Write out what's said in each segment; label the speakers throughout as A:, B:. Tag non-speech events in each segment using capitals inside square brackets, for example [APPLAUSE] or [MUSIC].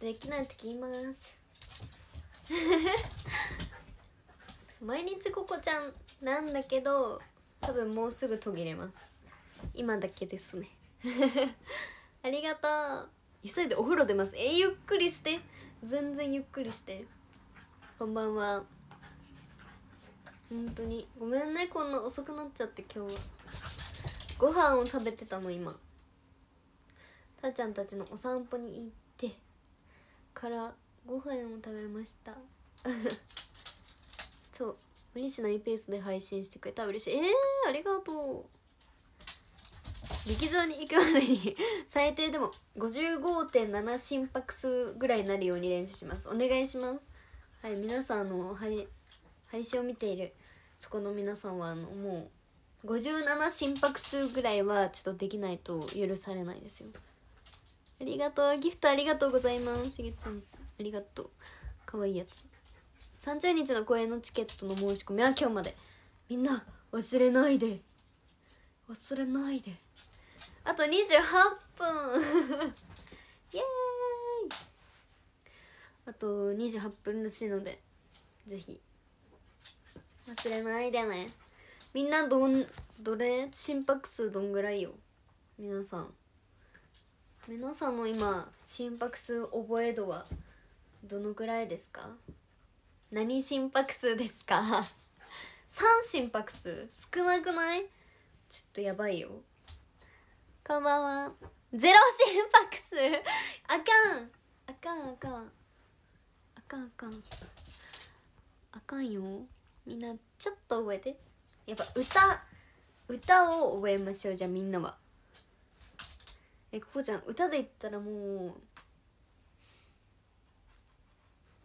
A: できない時言います [LAUGHS] 毎日ここちゃんなんだけど多分もうすぐ途切れます今だけですね [LAUGHS] ありがとう急いでお風呂出ますえゆっくりして全然ゆっくりしてこんばんは本当にごめんねこんな遅くなっちゃって今日はご飯を食べてたの今たーちゃんたちのお散歩に行ってからご飯を食べました [LAUGHS] そう無理しないペースで配信してくれた嬉しいえー、ありがとう劇場に行くまでに [LAUGHS] 最低でも55.7心拍数ぐらいになるように練習しますお願いしますはい皆さんの配配信を見ているそこの皆さんはあのもう57心拍数ぐらいはちょっとできないと許されないですよありがとうギフトありがとうございますしげちゃんありがとうかわいいやつ30日の公演のチケットの申し込みは今日までみんな忘れないで忘れないであと28分 [LAUGHS] イエーイあと28分らしいのでぜひ忘れないでねみんなどんどれ心拍数どんぐらいよ皆さん皆さんの今心拍数覚え度はどのぐらいですか何心拍数ですか3 [LAUGHS] 心拍数少なくないちょっとやばいよこんばんはゼロ心拍数 [LAUGHS] あかんあかんあかんあかんあかんあかんよみんなちょっと覚えてやっぱ歌歌を覚えましょうじゃあみんなは。えここちゃん歌で言ったらも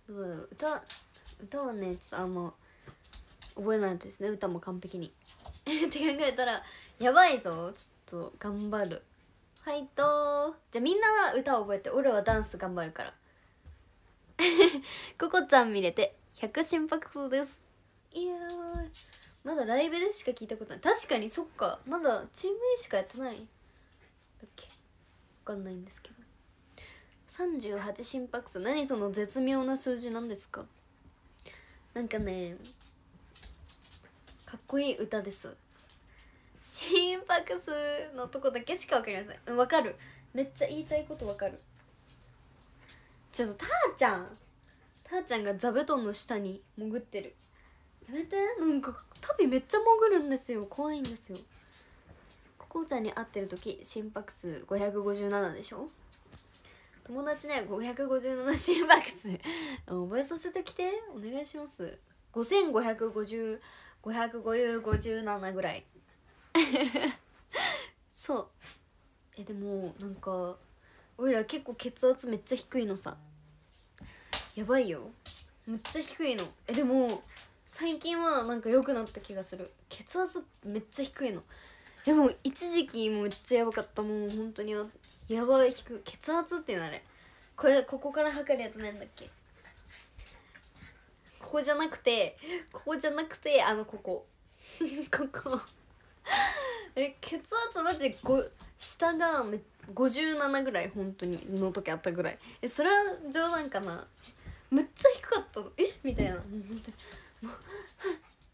A: うう歌歌はねちょっとあんま覚えないですね歌も完璧に [LAUGHS] って考えたらやばいぞちょっと頑張るはいとじゃあみんなは歌を覚えて俺はダンス頑張るからここ [LAUGHS] ちゃん見れて100心拍数ですいやまだライブでしか聞いたことない確かにそっかまだチーム A しかやってないだっけかんないんですけど38心拍数何その絶妙な数字なんですかなんかねかっこいい歌です心拍数のとこだけしか分かりませんわかるめっちゃ言いたいことわかるちょっとたーちゃんたーちゃんが座布団の下に潜ってるやめてなんかタビめっちゃ潜るんですよ怖いんですよこうちゃんに会ってる時心拍数557でしょ友達ね557心拍数 [LAUGHS] 覚えさせてきてお願いします5550557ぐらい [LAUGHS] そうえでもなんかおいら結構血圧めっちゃ低いのさやばいよめっちゃ低いのえでも最近はなんか良くなった気がする血圧めっちゃ低いのでも一時期もめっちゃやばかったもう本当にやばい低く血圧っていうのあれこれここから測るやつなんだっけここじゃなくてここじゃなくてあのここ [LAUGHS] ここえ血圧マジご下がめ57ぐらい本当にの時あったぐらいえそれは冗談かなめっちゃ低かったのえみたいなもう本当にもう [LAUGHS]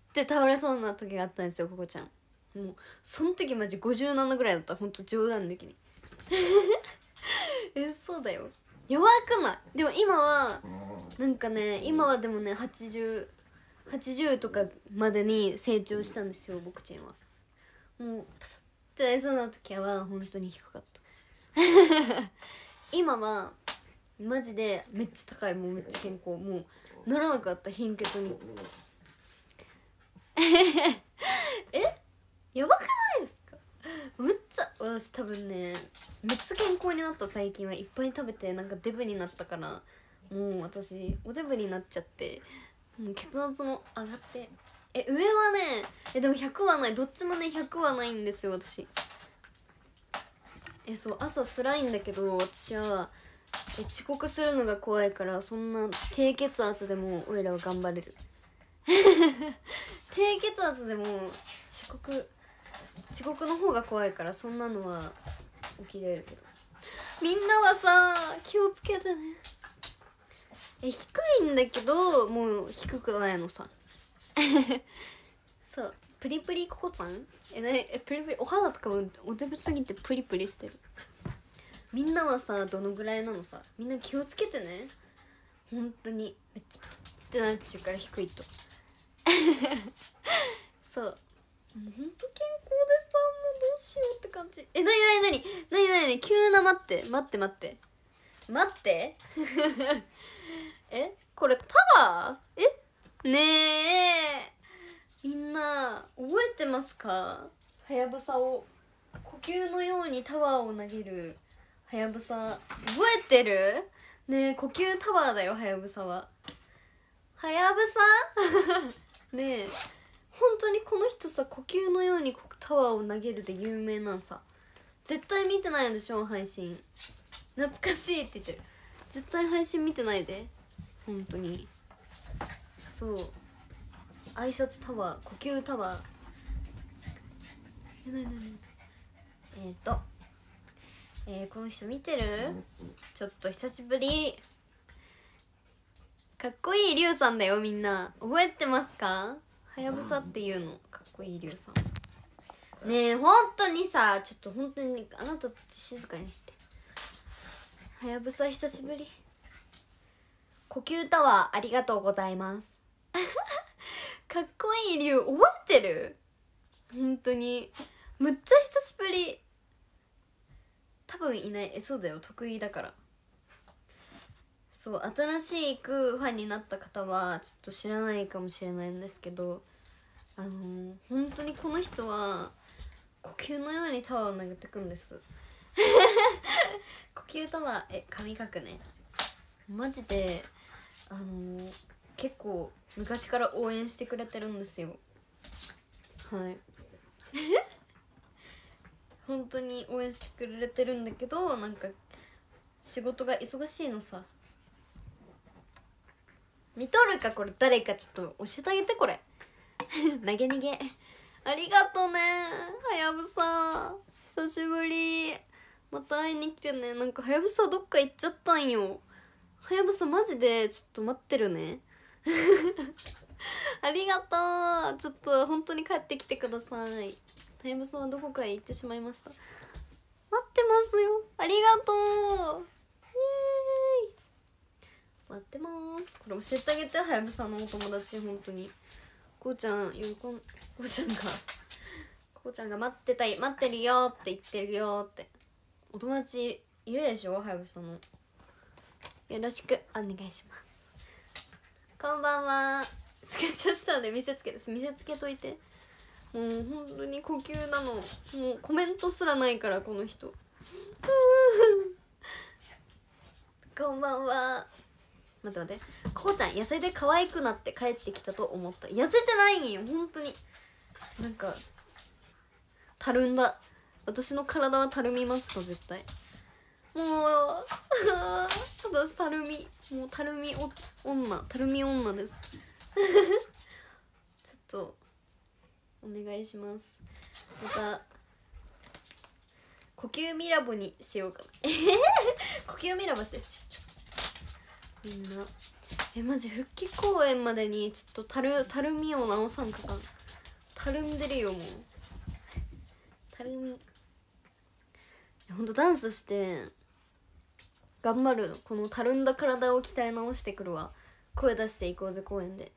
A: って倒れそうな時があったんですよここちゃんもうそん時マジ57ぐらいだったほんと冗談抜きに [LAUGHS] えそうだよ弱くないでも今はなんかね今はでもね8080 80とかまでに成長したんですよ僕ちんはもうパサッてなりそうな時は本当に低かった [LAUGHS] 今はマジでめっちゃ高いもうめっちゃ健康もうならなかった貧血に [LAUGHS] やばくないですかむっちゃ私多分ねめっちゃ健康になった最近はいっぱい食べてなんかデブになったからもう私おデブになっちゃってもう血圧も上がってえ上はねえでも100はないどっちもね100はないんですよ私えそう朝辛いんだけど私はえ遅刻するのが怖いからそんな低血圧でもおいらは頑張れる [LAUGHS] 低血圧でも遅刻遅刻の方が怖いからそんなのは起きれるけどみんなはさ気をつけてねえ低いんだけどもう低くないのさ [LAUGHS] そうプリプリココちゃんえなえプリプリお肌とかもおデブすぎてプリプリしてるみんなはさどのぐらいなのさみんな気をつけてね本当にめっちゃプチってなっちゃうから低いと [LAUGHS] そうんと健どうしようって感じえなになになになになに急な待って待って待って待って [LAUGHS] えこれタワーえねえみんな覚えてますかはやぶさを呼吸のようにタワーを投げるはやぶさ覚えてるねえ呼吸タワーだよはやぶさははやぶさねえ本当にこの人さ呼吸のように呼タワーを投げるで有名なんさ絶対見てないでしょ配信懐かしいって言ってる絶対配信見てないで本当にそう挨拶タワー呼吸タワーえなになにえっ、ー、とえー、この人見てるちょっと久しぶりかっこいいりゅうさんだよみんな覚えてますかはやぶさっていうのかっこいいリュウさんねえ本当にさちょっと本当にあなたたち静かにしてはやぶさ久しぶり呼吸タワーありがとうございます [LAUGHS] かっこいい理由覚えてる本当にむっちゃ久しぶり多分いないえそうだよ得意だからそう新しいくファンになった方はちょっと知らないかもしれないんですけどあのー、本当にこの人は呼吸のようにタワーを投げてくんです [LAUGHS] 呼吸タワーえ神書くねマジであのー、結構昔から応援してくれてるんですよはい [LAUGHS] 本当に応援してくれてるんだけどなんか仕事が忙しいのさ見とるかこれ誰かちょっと教えてあげてこれ [LAUGHS] 投げ逃げありがとうねはやぶさ久しぶりまた会いに来てねなんかはやぶさどっか行っちゃったんよはやぶさマジでちょっと待ってるね [LAUGHS] ありがとうちょっと本当に帰ってきてくださいはやぶさはどこかへ行ってしまいました待ってますよありがとうイエーイ待ってますこれ教えてあげてはやぶさのお友達本当にこうちゃん喜んこうちゃんが [LAUGHS] こうちゃんが待ってたい待ってるよって言ってるよってお友達いるでしょはやぶさのよろしくお願いしますこんばんはスケジューしたので見せつけです見せつけといてもう本当に呼吸なのもうコメントすらないからこの人こんばんは待って待ってこうちゃん痩せて可愛くなって帰ってきたと思った痩せてないんよ本当になんかたるんだ私の体はたるみました絶対もうただ、私たるみもうたるみ女たるみ女です [LAUGHS] ちょっとお願いしますまた呼吸ミラボにしようかな呼吸ミラボしてちょっとみんなえマジ復帰公演までにちょっとたるたるみを直さんとかたるんでるよもうたるみほんとダンスして頑張るこのたるんだ体を鍛え直してくるわ声出していこうぜ公演で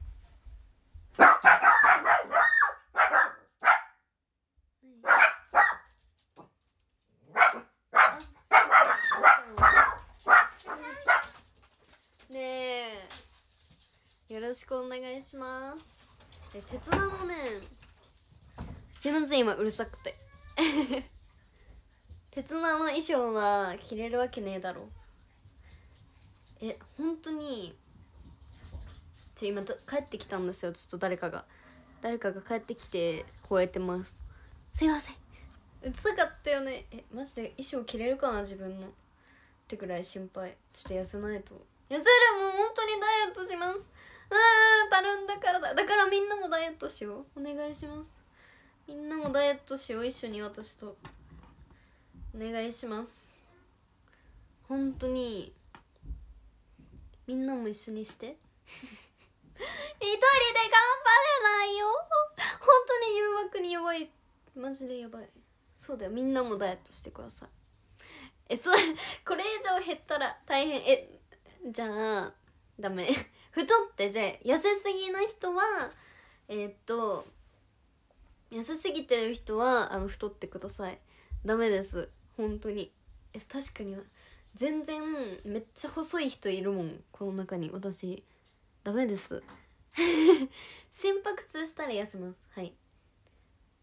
A: くお願いしますえ鉄なのねすいません今うるさくて [LAUGHS] 鉄なの衣装は着れるわけねえだろえ本当にちょ今帰ってきたんですよちょっと誰かが誰かが帰ってきて吠えてますすいませんうつかったよねえマジで衣装着れるかな自分のってくらい心配ちょっと痩せないと痩せるもう本当にダイエットしますあたるんだからだだからみんなもダイエットしようお願いしますみんなもダイエットしよう一緒に私とお願いします本当にみんなも一緒にして [LAUGHS] 一人で頑張れないよ本当に誘惑に弱いマジでやばいそうだよみんなもダイエットしてくださいえそうこれ以上減ったら大変えじゃあダメ太ってじゃあ痩せすぎな人はえー、っと痩せすぎてる人はあの太ってくださいダメです本当にえ確かに全然めっちゃ細い人いるもんこの中に私ダメです [LAUGHS] 心拍数したら痩せますはい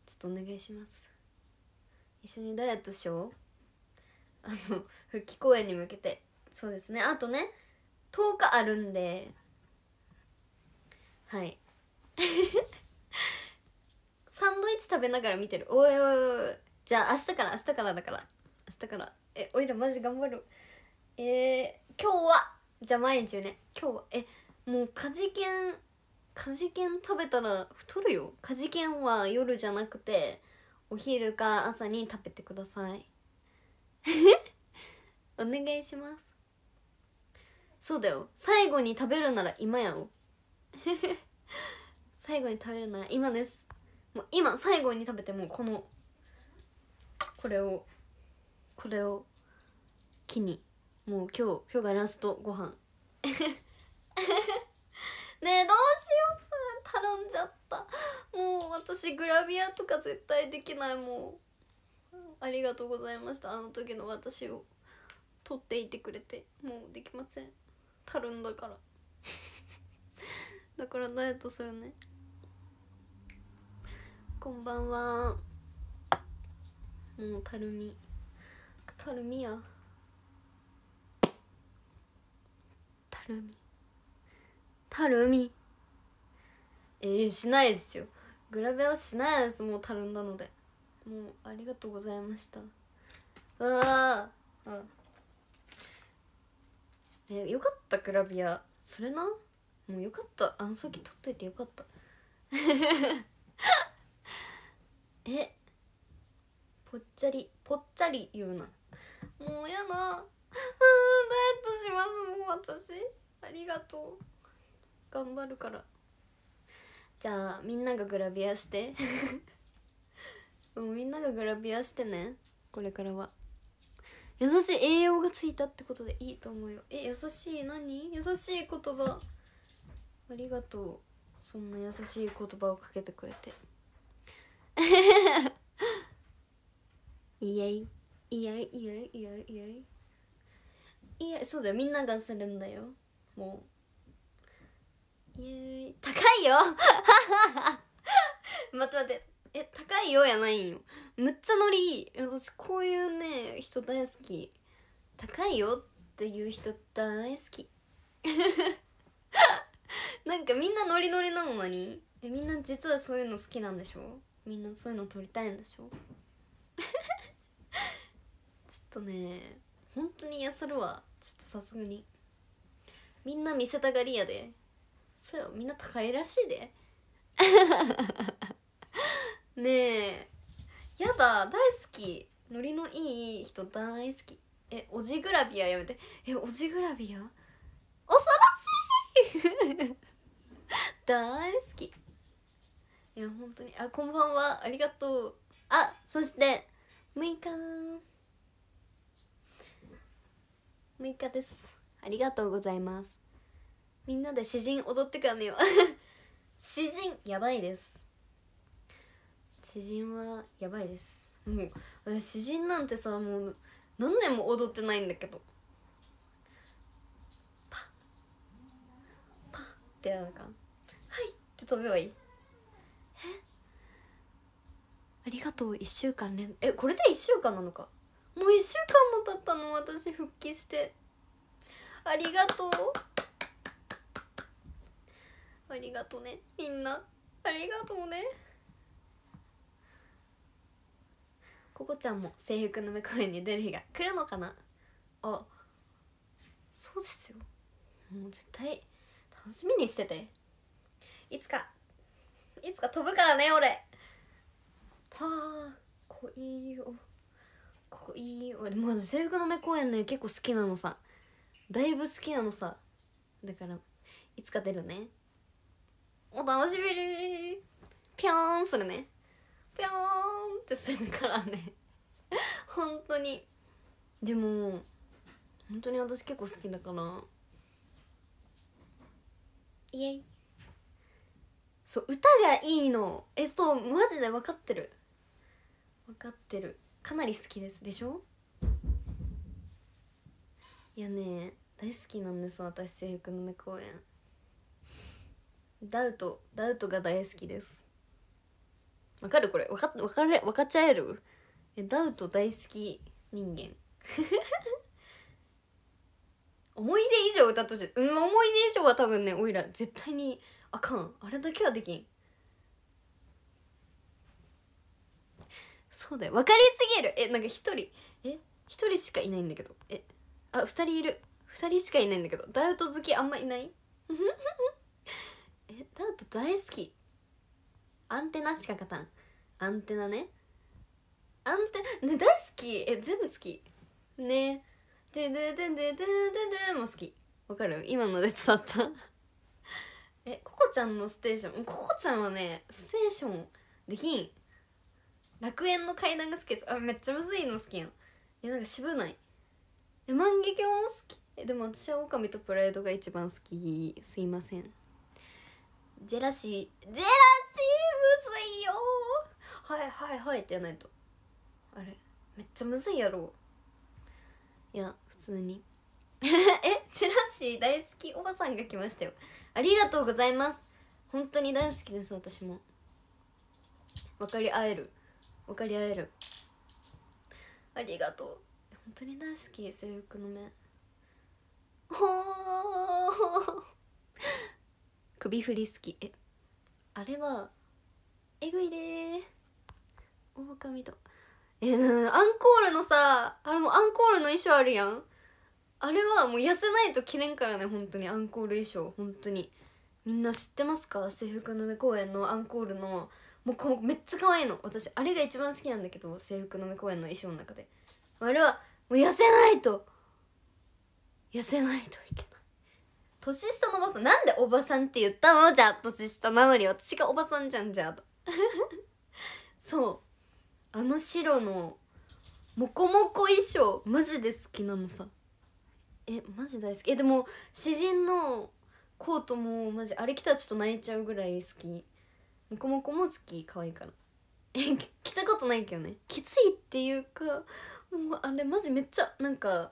A: ちょっとお願いします一緒にダイエットしようあの復帰公演に向けてそうですねあとね10日あるんではい [LAUGHS] サンドイッチ食べながら見てるおいおいおいじゃあ明日から明日からだから明日からえおいらマジ頑張るえー、今日はじゃあ毎日よね今日はえもうカジけンカジけン食べたら太るよカジけンは夜じゃなくてお昼か朝に食べてください [LAUGHS] お願いしますそうだよ最後に食べるなら今やろ [LAUGHS] 最後に食べるなら今ですもう今最後に食べてもこのこれをこれを木にもう今日今日がラストご飯 [LAUGHS] ねえどうしよう頼んじゃったもう私グラビアとか絶対できないもうありがとうございましたあの時の私を取っていてくれてもうできませんたるんだからだからダイエットするねこんばんはもうたるみたるみやたるみたるみえー、しないですよグラビアはしないですもうたるんだのでもうありがとうございましたわあえー、よかったグラビアそれなもうよかったあの先取っといてよかった [LAUGHS] えぽっちゃりぽっちゃり言うなもうやなうんダイエットしますもう私ありがとう頑張るからじゃあみんながグラビアして [LAUGHS] もうみんながグラビアしてねこれからは優しい栄養がついたってことでいいと思うよえ優しい何優しい言葉ありがとうそんな優しい言葉をかけてくれていやいいやいやいやいやいやそうだよみんながするんだよもういい高いよ [LAUGHS] 待って待ってえ高いよやないよむっちゃノリいい私こういうね人大好き高いよっていう人大好き [LAUGHS] [LAUGHS] なんかみんなノリノリなのにえみんな実はそういうの好きなんでしょみんなそういうの撮りたいんでしょ [LAUGHS] ちょっとね本当に癒さるわちょっとさすがにみんな見せたがりやでそうよみんな高いらしいで [LAUGHS] ねえやだ大好きノリのいい人大好きえオジグラビアやめてえオジグラビア [LAUGHS] 大好きいや本当にあこんばんはありがとうあそして6日6日ですありがとうございますみんなで詩人踊ってからねよ [LAUGHS] 詩人やばいです詩人はやばいですもう私詩人なんてさもう何年も踊ってないんだけどってなんか「はい!」って飛べばいいえありがとう1週間連えこれで1週間なのかもう1週間も経ったの私復帰してありがとうありがとねみんなありがとうねここちゃんも制服の目公演に出る日が来るのかなあそうですよもう絶対楽しみにしてていつかいつか飛ぶからね俺た恋を恋をもう制服の目公演ね結構好きなのさだいぶ好きなのさだからいつか出るねお楽しみにぴょーんするねぴょーんってするからね [LAUGHS] 本当にでも本当に私結構好きだからイエイそう歌がいいのえそうマジで分かってる分かってるかなり好きですでしょいやね大好きなんです私制服の目公演ダウトダウトが大好きです分かるこれ分か分かれ分かっちゃえるえダウト大好き人間思い出以上歌っとし、うん、思い出以上は多分ねおいら絶対にあかんあれだけはできんそうだよ分かりすぎるえなんか一人え一人しかいないんだけどえあ二人いる二人しかいないんだけどダウト好きあんまいない [LAUGHS] えダウト大好きアンテナしか勝たんアンテナねアンテナね大好きえ全部好きね「でででででででも好きわかる今ので伝わったえココちゃんのステーションココちゃんはねステーションできん楽園の階段が好きですあめっちゃむずいの好きやんいやなんか渋ないえ万華鏡も好きえでも私はオオカミとプライドが一番好きすいませんジェラシージェラシーむずいよはいはいはいってやないとあれめっちゃむずいやろいや普通に [LAUGHS] えチラシ大好きおばさんが来ましたよありがとうございます本当に大好きです私も分かり合える分かり合えるありがとう本当に大好き制服の目ほ首振り好きえあれはえぐいでー狼とえー、アンコールのさあれもアンコールの衣装あるやんあれはもう痩せないと着れんからね本当にアンコール衣装本当にみんな知ってますか制服の目公演のアンコールのもうめっちゃ可愛いの私あれが一番好きなんだけど制服の目公演の衣装の中であれはもう痩せないと痩せないといけない年下のおばさんなんでおばさんって言ったのじゃあ年下なのに私がおばさんじゃんじゃあ [LAUGHS] そうあの白のモコモコ衣装マジで好きなのさえマジ大好きえでも詩人のコートもマジあれ着たらちょっと泣いちゃうぐらい好きモコモコも好き可愛いからえ着たことないけどねきついっていうかもうあれマジめっちゃなんか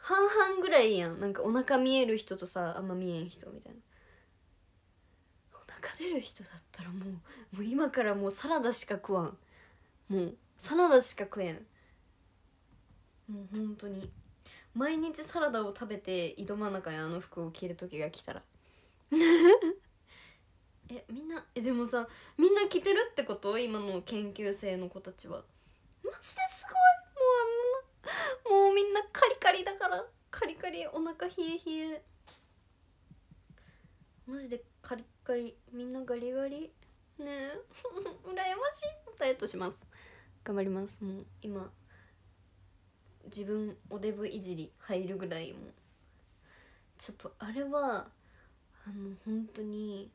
A: 半々ぐらいやんなんかお腹見える人とさあんま見えん人みたいなお腹出る人だったらもうもう今からもうサラダしか食わんもうサラダしか食えんもう本当に毎日サラダを食べて挑まなかやあの服を着る時が来たら [LAUGHS] えみんなえでもさみんな着てるってこと今の研究生の子たちはマジですごいもうあんなもうみんなカリカリだからカリカリお腹冷え冷えマジでカリカリみんなガリガリねえ [LAUGHS] 羨ましいダイエットします頑張りますもう今自分おデブいじり入るぐらいもちょっとあれはあの本当に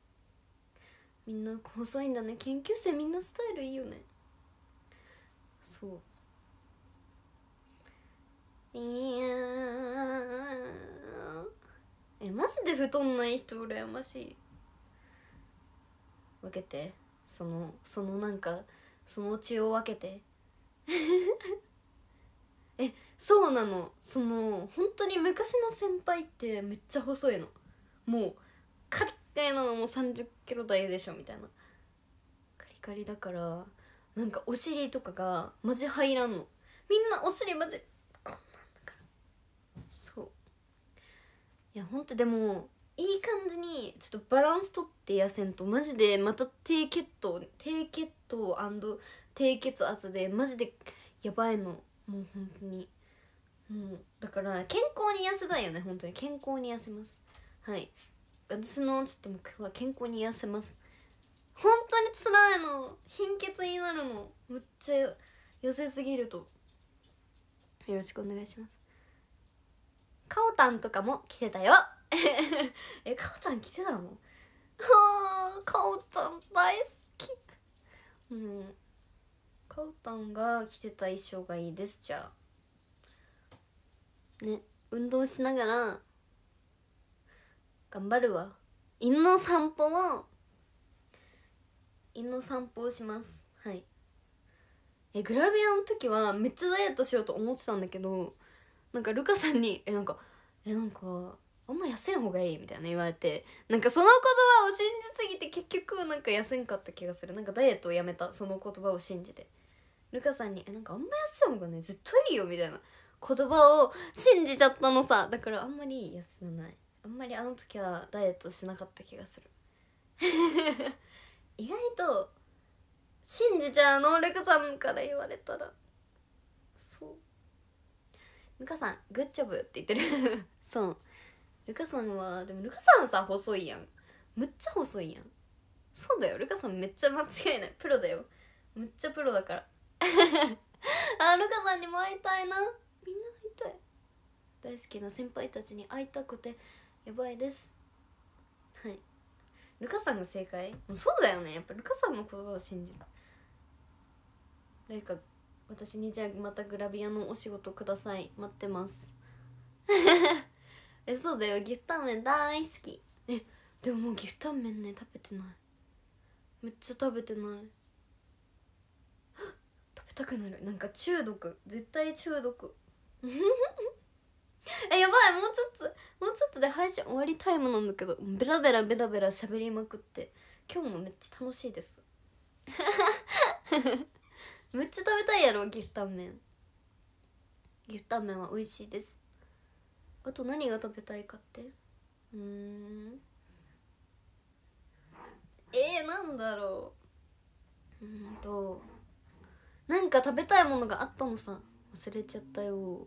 A: みんな細いんだね研究生みんなスタイルいいよねそういやえマジで太んない人羨ましい分けてそのそのなんかその血を分けて [LAUGHS] えそうなのその本当に昔の先輩ってめっちゃ細いのもうカリッてなのも3 0キロ台でしょみたいなカリカリだからなんかお尻とかがマジ入らんのみんなお尻マジこんなんだからそういやほんとでもいい感じにちょっとバランス取って痩せんとマジでまた低血糖低血糖低血圧でマジでやばいのもう本当にもうだから健康に痩せたいよね本当に健康に痩せますはい私のちょっと目標は健康に痩せます本当につらいの貧血になるのむっちゃ痩せすぎるとよろしくお願いしますかおたんとかも来てたよ [LAUGHS] えかおちゃん来てたのあかおちゃん大好きうんかおたんが着てた衣装がいいですじゃあね運動しながら頑張るわ犬の散歩を犬の散歩をしますはいえグラビアの時はめっちゃダイエットしようと思ってたんだけどなんかルカさんに「えなんかえなんかあんま痩せん方がいいみたいな言われてなんかその言葉を信じすぎて結局なんか痩せんかった気がするなんかダイエットをやめたその言葉を信じてルカさんに「えなんかあんま痩せん方がねっといいよ」みたいな言葉を信じちゃったのさだからあんまり痩せないあんまりあの時はダイエットしなかった気がする [LAUGHS] 意外と信じちゃうのルカさんから言われたらそうルカさんグッジョブって言ってるそうルカさんはでもルカさんさ細いやんむっちゃ細いやんそうだよルカさんめっちゃ間違いないプロだよむっちゃプロだから [LAUGHS] あルカさんにも会いたいなみんな会いたい大好きな先輩たちに会いたくてやばいですはいルカさんが正解もうそうだよねやっぱルカさんの言葉を信じる誰か私にじゃあまたグラビアのお仕事ください待ってます [LAUGHS] えそうだよギフタンメン大好きえでももうギフタンメンね食べてないめっちゃ食べてない [GASPS] 食べたくなるなんか中毒絶対中毒 [LAUGHS] えやばいもうちょっともうちょっとで配信終わりタイムなんだけどベラベラベラベラ喋りまくって今日もめっちゃ楽しいです [LAUGHS] めっちゃ食べたいやろギフタンンギフタンンは美味しいですあと何が食べたいかってうんえー、なんだろううんとなんか食べたいものがあったのさ忘れちゃったよ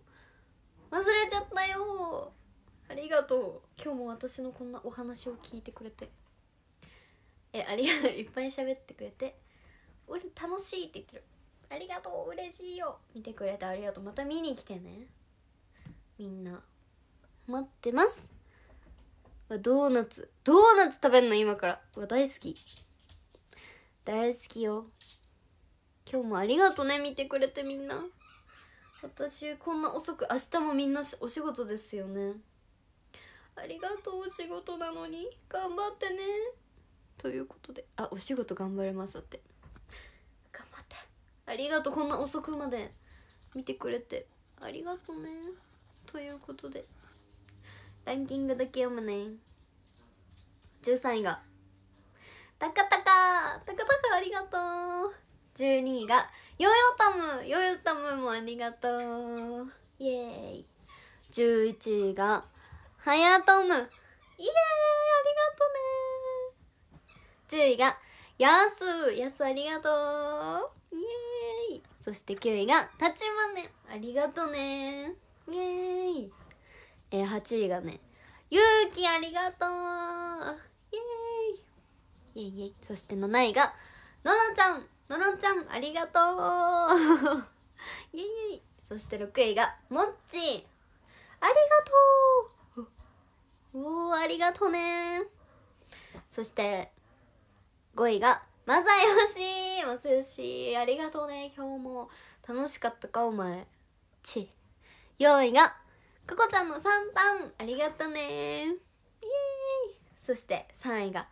A: 忘れちゃったよありがとう今日も私のこんなお話を聞いてくれてえありがとういっぱい喋ってくれて俺楽しいって言ってるありがとう嬉しいよ見てくれてありがとうまた見に来てねみんな待ってますドーナツドーナツ食べんの今からわ大好き大好きよ今日もありがとね見てくれてみんな私こんな遅く明日もみんなお仕事ですよねありがとうお仕事なのに頑張ってねということであお仕事頑張れますって頑張ってありがとうこんな遅くまで見てくれてありがとねということでランキングだけ読むね13位がたかたかたかたかありがとう12位がヨーヨータムヨーヨータムもありがとうイエーイ11位がはやとむイエーイありがとうね10位がやすやすありがとうイエーイそして9位がたちまねありがとうねイエーイえー、8位がねゆうきありがとうイエーイイエイイイそして7位がののちゃんののちゃんありがとう [LAUGHS] イエイイイそして6位がもっちありがとうおおありがとうねそして5位がまさよしまさよしありがとうね今日も楽しかったかお前ち4位がここちゃんの三タありがとねイエーイそして三位が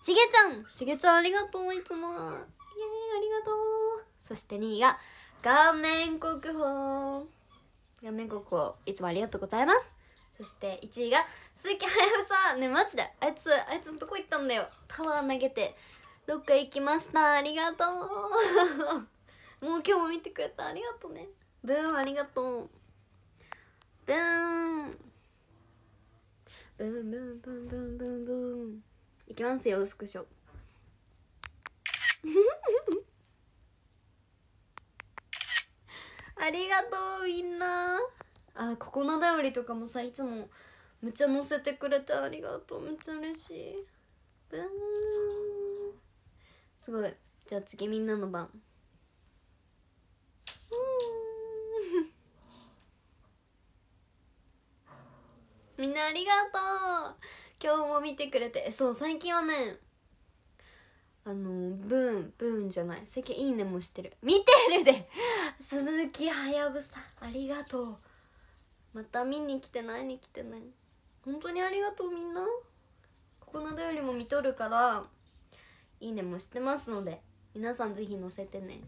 A: しげちゃんしげちゃんありがとういつもイエーイありがとうそして二位が顔面国宝顔面国宝いつもありがとうございますそして1位が鈴木隼やぶさねマジであいつあいつのとこ行ったんだよタワー投げてどっか行きましたありがとう [LAUGHS] もう今日も見てくれたありがとうねブーンありがとうブーンブンブンブンブンブンブンいきますよスクショ [LAUGHS] ありがとうみんなあここのだよりとかもさいつもめっちゃ載せてくれてありがとうめっちゃ嬉しいブーンすごいじゃあ次みんなの番みんなありがとう今日も見てくれてそう最近はねあのブーンブーンじゃない最近いいねもしてる見てるで鈴木はやぶさありがとうまた見に来てないに来てない本当にありがとうみんなここのだよりも見とるからいいねもしてますので皆さんぜひ載せてね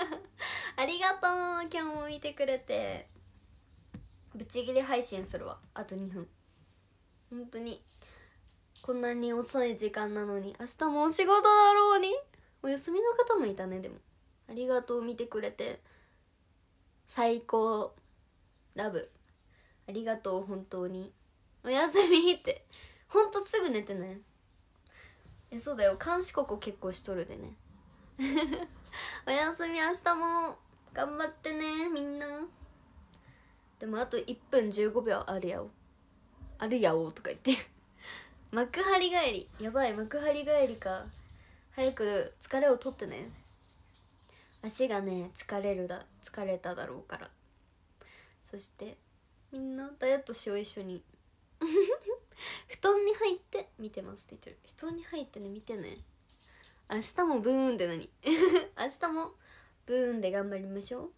A: [LAUGHS] ありがとう今日も見てくれてぶち切り配信するわあと2分本当にこんなに遅い時間なのに明日もお仕事だろうにお休みの方もいたねでもありがとう見てくれて最高ラブありがとう本当におやすみってほんとすぐ寝てねえそうだよ監視ここ結構しとるでね [LAUGHS] おやすみ明日も頑張ってねみんな。でもあと1分15秒あるやおあるやおとか言って [LAUGHS] 幕張帰りやばい幕張帰りか早く疲れを取ってね足がね疲れるだ疲れただろうからそしてみんなダイエットしよう一緒に [LAUGHS] 布団に入って見てますって言ってる布団に入ってね見てね明日もブーンって何 [LAUGHS] 明日もブーンで頑張りましょう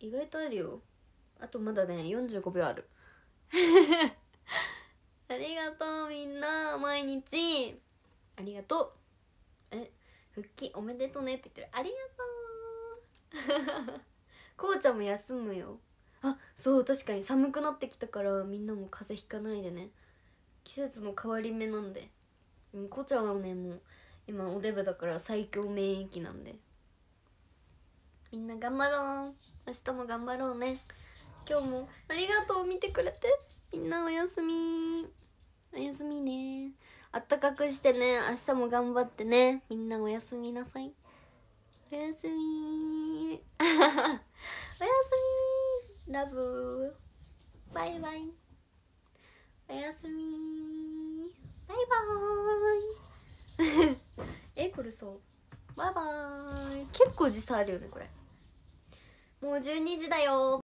A: 意外とあるよあとまだね45秒ある [LAUGHS] ありがとうみんな毎日ありがとうえ復帰おめでとうねって言ってるありがとう [LAUGHS] こうちゃんも休むよあそう確かに寒くなってきたからみんなも風邪ひかないでね季節の変わり目なんでこうちゃんはねもう今おデブだから最強免疫なんでみんな頑張ろう明日も頑張ろうね今日もありがとう見てくれてみんなおやすみおやすみねあったかくしてね明日も頑張ってねみんなおやすみなさいおやすみ [LAUGHS] おやすみラブバイバイおやすみバイバイ [LAUGHS] えこれそうバイバーイ結構時差あるよねこれもう12時だよ